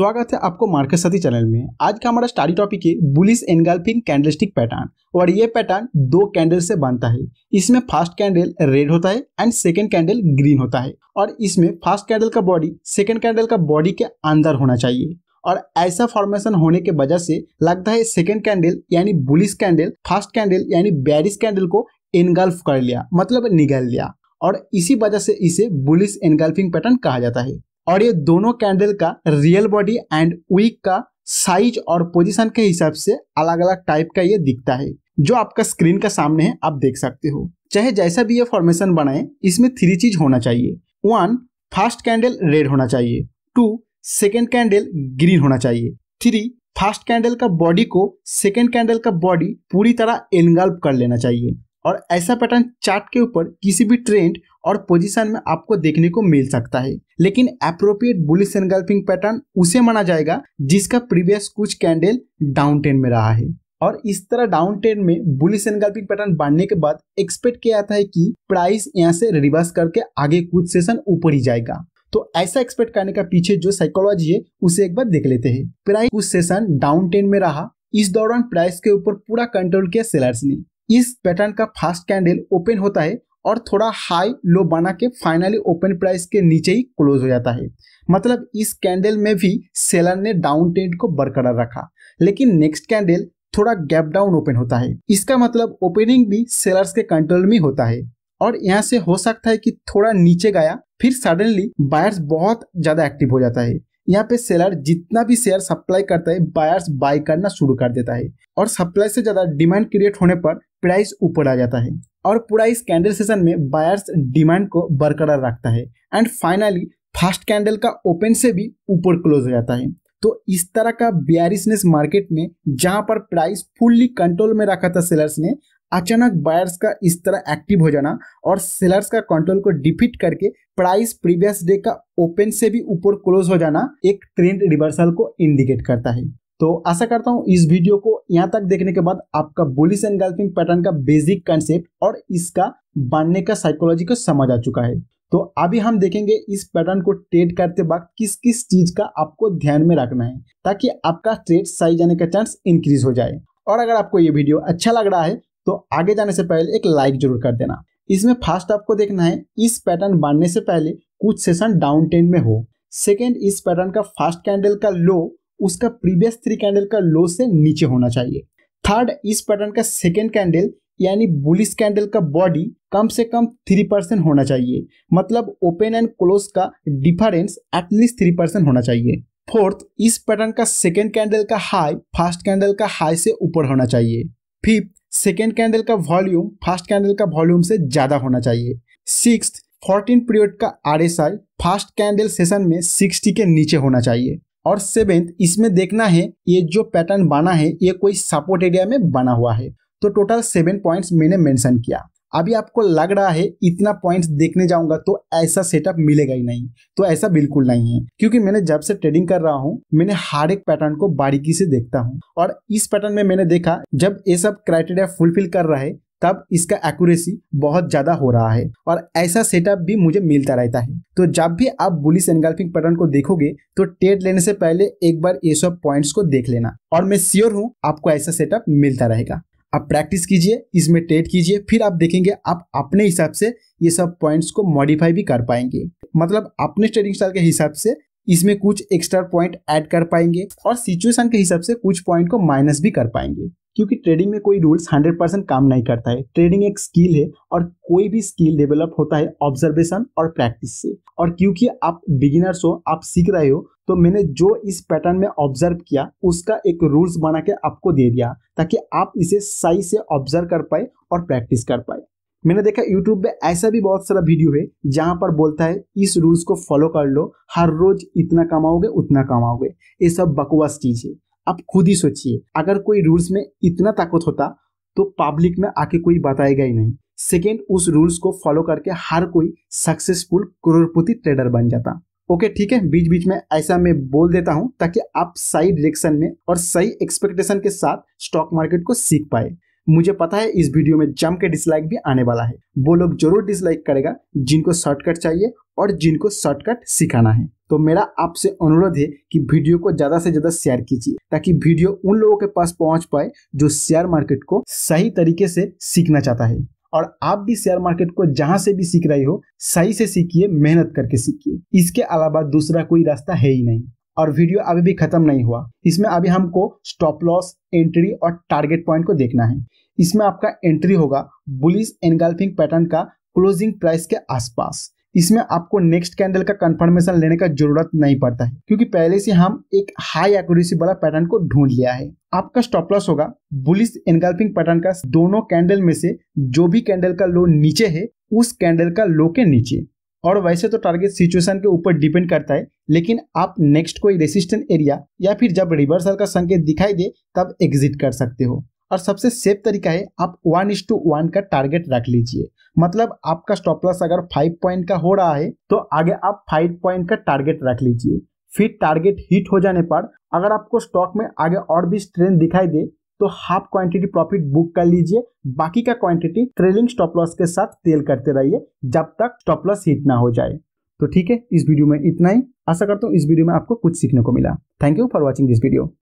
स्वागत है आपको मार्केट साथी चैनल में आज का हमारा स्टडी टॉपिक है बुलिस एनगल्फिंग कैंडलस्टिक पैटर्न और ये पैटर्न दो कैंडल से बनता है इसमें फर्स्ट कैंडल रेड होता है एंड सेकंड कैंडल ग्रीन होता है और इसमें फर्स्ट कैंडल का बॉडी सेकंड कैंडल का बॉडी के अंदर होना चाहिए और ऐसा फॉर्मेशन होने के वजह से लगता है सेकेंड कैंडल यानी बुलिस कैंडल फर्स्ट कैंडल यानी बैरिस कैंडल को एनगल्फ कर लिया मतलब निगल लिया और इसी वजह से इसे बुलिस एनगल्फिंग पैटर्न कहा जाता है और ये दोनों कैंडल का रियल बॉडी एंड वीक का साइज और पोजीशन के हिसाब से अलग अलग टाइप का ये दिखता है जो आपका स्क्रीन का सामने है आप देख सकते हो चाहे जैसा भी ये फॉर्मेशन बनाए इसमें थ्री चीज होना चाहिए वन फर्स्ट कैंडल रेड होना चाहिए टू सेकेंड कैंडल ग्रीन होना चाहिए थ्री फर्स्ट कैंडल का बॉडी को सेकेंड कैंडल का बॉडी पूरी तरह एनगल्प कर लेना चाहिए और ऐसा पैटर्न चार्ट के ऊपर किसी भी ट्रेंड और पोजीशन में आपको देखने को मिल सकता है लेकिन अप्रोप्रिएट बुलिस एनगल्फिंग पैटर्न उसे माना जाएगा जिसका प्रीवियस कुछ कैंडल डाउन ट्रेंड में रहा है और इस तरह डाउन ट्रेंड में बुलिस एनगल्फिंग पैटर्न बढ़ने के बाद एक्सपेक्ट किया जाता है कि प्राइस यहाँ से रिवर्स करके आगे कुछ सेशन ऊपर ही जाएगा तो ऐसा एक्सपेक्ट करने का पीछे जो साइकोलॉजी है उसे एक बार देख लेते हैं प्राइस कुछ सेशन डाउन ट्रेंड में रहा इस दौरान प्राइस के ऊपर पूरा कंट्रोल किया सेलर्स ने इस पैटर्न का फास्ट कैंडल ओपन होता है और थोड़ा हाई लो बना के फाइनली ओपन प्राइस के नीचे ही क्लोज हो जाता है मतलब इस कैंडल में भी सेलर ने डाउन ट्रेंड को बरकरार रखा लेकिन नेक्स्ट कैंडल थोड़ा गैप डाउन ओपन होता है इसका मतलब ओपनिंग भी सेलर्स के कंट्रोल में होता है और यहाँ से हो सकता है कि थोड़ा नीचे गया फिर सडनली बायर्स बहुत ज्यादा एक्टिव हो जाता है यहाँ पे सेलर जितना भी शेयर सप्लाई करता है बायर्स बाय करना शुरू कर देता है और सप्लाई से ज्यादा डिमांड क्रिएट होने पर प्राइस ऊपर आ जाता है और पूरा इस कैंडल सेशन में बायर्स डिमांड को बरकरार रखता है एंड फाइनली फर्स्ट कैंडल का ओपन से भी ऊपर क्लोज हो जाता है तो इस तरह का बियरिसनेस मार्केट में जहां पर प्राइस फुल्ली कंट्रोल में रखा था सेलर्स ने अचानक बायर्स का इस तरह एक्टिव हो जाना और सेलर्स का कंट्रोल को डिफीट करके प्राइस प्रीवियस डे का ओपन से भी ऊपर क्लोज हो जाना एक ट्रेंड रिवर्सल को इंडिकेट करता है तो आशा करता हूँ इस वीडियो को यहाँ तक देखने के बाद आपका बुलिस एंड पैटर्न का बेसिक कंसेप्ट और इसका बनने का साइकोलॉजी को समझ आ चुका है तो अभी हम देखेंगे इस पैटर्न को ट्रेड करते वक्त किस किस चीज का आपको ध्यान में रखना है ताकि आपका ट्रेड सही जाने का चांस इंक्रीज हो जाए और अगर आपको ये वीडियो अच्छा लग रहा है तो आगे जाने से पहले एक लाइक जरूर कर देना इसमें फर्स्ट आपको देखना है इस पैटर्न बांधने से पहले कुछ सेशन डाउन ट्रेंड में हो सेकेंड इस पैटर्न का फर्स्ट कैंडल का लो उसका प्रीवियस थ्री कैंडल का लो से नीचे होना चाहिए थर्ड इस पैटर्न का सेकेंड कैंडल यानी बुलिस कैंडल का बॉडी कम से कम थ्री परसेंट होना चाहिए मतलब ओपन एंड क्लोज का डिफरेंस एटलीस्ट थ्री परसेंट होना चाहिए फोर्थ इस पैटर्न का सेकेंड कैंडल का हाई फर्स्ट कैंडल का हाई से ऊपर होना चाहिए फिफ्थ सेकेंड कैंडल का वॉल्यूम फर्स्ट कैंडल का वॉल्यूम से ज़्यादा होना चाहिए सिक्स फोर्टीन पीरियड का R S I first candle session में सिक्सटी के नीचे होना चाहिए और सेवेंथ इसमें देखना है ये जो पैटर्न बना है ये कोई सपोर्ट एरिया में बना हुआ है तो टोटल सेवन पॉइंट्स मैंने मेंशन किया अभी आपको लग रहा है इतना पॉइंट्स देखने जाऊंगा तो ऐसा सेटअप मिलेगा ही नहीं तो ऐसा बिल्कुल नहीं है क्योंकि मैंने जब से ट्रेडिंग कर रहा हूँ मैंने हर एक पैटर्न को बारीकी से देखता हूँ और इस पैटर्न में मैंने देखा जब ये सब क्राइटेरिया फुलफिल कर रहा है तब इसका एक्यूरेसी बहुत ज़्यादा हो रहा है और ऐसा सेटअप भी मुझे मिलता रहता है तो जब भी आप बुलिस एनगल्फिंग पैटर्न को देखोगे तो ट्रेड लेने से पहले एक बार ये सब पॉइंट्स को देख लेना और मैं श्योर हूँ आपको ऐसा सेटअप मिलता रहेगा आप प्रैक्टिस कीजिए इसमें ट्रेड कीजिए फिर आप देखेंगे आप अपने हिसाब से ये सब पॉइंट्स को मॉडिफाई भी कर पाएंगे मतलब अपने ट्रेडिंग स्टाइल के हिसाब से इसमें कुछ एक्स्ट्रा पॉइंट ऐड कर पाएंगे और सिचुएशन के हिसाब से कुछ पॉइंट को माइनस भी कर पाएंगे क्योंकि ट्रेडिंग में कोई रूल्स हंड्रेड परसेंट काम नहीं करता है ट्रेडिंग एक स्किल है और कोई भी स्किल डेवलप होता है ऑब्जर्वेशन और प्रैक्टिस से और क्योंकि आप बिगिनर्स हो आप सीख रहे हो तो मैंने जो इस पैटर्न में ऑब्जर्व किया उसका एक रूल्स बना के आपको दे दिया ताकि आप इसे सही से ऑब्जर्व कर पाए और प्रैक्टिस कर पाए मैंने देखा यूट्यूब पे ऐसा भी बहुत सारा वीडियो है जहाँ पर बोलता है इस रूल्स को फॉलो कर लो हर रोज इतना कमाओगे उतना कमाओगे ये सब बकवास चीज़ है आप खुद ही सोचिए अगर कोई रूल्स में इतना ताकत होता तो पब्लिक में आके कोई बताएगा ही नहीं सेकेंड उस रूल्स को फॉलो करके हर कोई सक्सेसफुल करोड़पति ट्रेडर बन जाता ओके ठीक है बीच बीच में ऐसा मैं बोल देता हूं ताकि आप सही डायरेक्शन में और सही एक्सपेक्टेशन के साथ स्टॉक मार्केट को सीख पाए मुझे पता है इस वीडियो में जम के डिसलाइक भी आने वाला है वो लोग जरूर डिसलाइक करेगा जिनको शॉर्टकट चाहिए और जिनको शॉर्टकट सिखाना है तो मेरा आपसे अनुरोध है कि वीडियो को ज़्यादा से ज़्यादा शेयर कीजिए ताकि वीडियो उन लोगों के पास पहुंच पाए जो शेयर मार्केट को सही तरीके से सीखना चाहता है और आप भी शेयर मार्केट को जहां से भी सीख रही हो सही से सीखिए मेहनत करके सीखिए इसके अलावा दूसरा कोई रास्ता है ही नहीं और वीडियो अभी भी खत्म नहीं हुआ इसमें अभी हमको स्टॉप लॉस एंट्री और टारगेट पॉइंट को देखना है इसमें आपका एंट्री होगा बुलिस एनगल्फिंग पैटर्न का क्लोजिंग प्राइस के आसपास इसमें आपको नेक्स्ट कैंडल का कंफर्मेशन लेने का जरूरत नहीं पड़ता है क्योंकि पहले से हम एक हाई एक्यूरेसी वाला पैटर्न को ढूंढ लिया है आपका स्टॉप लॉस होगा बुलिस एनगल्पिंग पैटर्न का दोनों कैंडल में से जो भी कैंडल का लो नीचे है उस कैंडल का लो के नीचे और वैसे तो टारगेट सिचुएशन के ऊपर डिपेंड करता है लेकिन आप नेक्स्ट कोई रेसिस्टेंट एरिया या फिर जब रिवर्सल का संकेत दिखाई दे तब एग्जिट कर सकते हो और सबसे सेफ तरीका है आप वन इस टू वन का टारगेट रख लीजिए मतलब आपका स्टॉप लॉस अगर फाइव पॉइंट का हो रहा है तो आगे आप फाइव पॉइंट का टारगेट रख लीजिए फिर टारगेट हिट हो जाने पर अगर आपको स्टॉक में आगे और भी स्ट्रेंथ दिखाई दे तो हाफ क्वांटिटी प्रॉफिट बुक कर लीजिए बाकी का क्वांटिटी ट्रेलिंग स्टॉप लॉस के साथ तेल करते रहिए जब तक स्टॉप लॉस हिट ना हो जाए तो ठीक है इस वीडियो में इतना ही आशा करता हूँ इस वीडियो में आपको कुछ सीखने को मिला thank you for watching this video